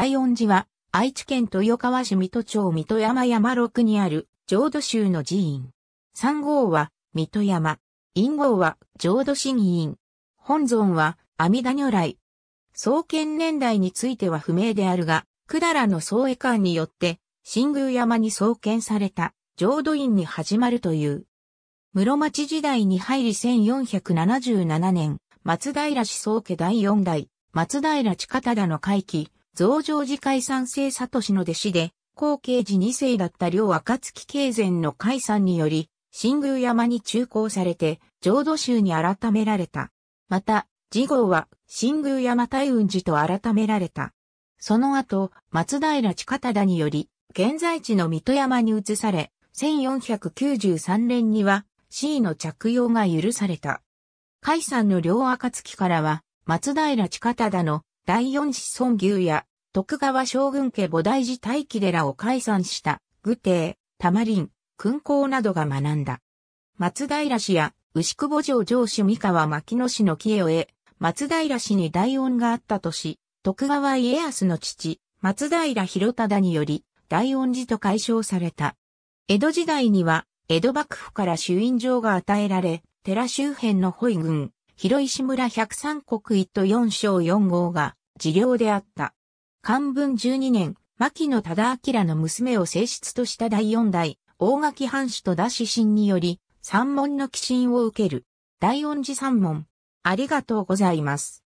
大恩寺は、愛知県豊川市水戸町水戸山山六にある、浄土宗の寺院。三号は、水戸山。陰号は、浄土真院。本尊は、阿弥陀如来。創建年代については不明であるが、百済の創絵館によって、新宮山に創建された、浄土院に始まるという。室町時代に入り1477年、松平氏宗家第四代、松平方忠の会期、増上寺海聖里氏の弟子で、後継寺二世だった両暁慶前の海山により、新宮山に中興されて、浄土宗に改められた。また、次号は新宮山大雲寺と改められた。その後、松平近忠により、現在地の水戸山に移され、1493年には C の着用が許された。海山の両暁からは、松平近忠の第四子孫牛や徳川将軍家菩提寺大輝寺を解散した、愚亭、玉林、勲校などが学んだ。松平氏や牛久保城城主三河牧野氏の家与を得、松平氏に大恩があったとし、徳川家康の父、松平広忠により、大恩寺と改称された。江戸時代には、江戸幕府から朱印状が与えられ、寺周辺の保育群、広石村百三国一都四章四号が、治領であった。漢文12年、牧野忠明の娘を正室とした第四代、大垣藩主と出し針により、三門の寄進を受ける。大恩寺三門。ありがとうございます。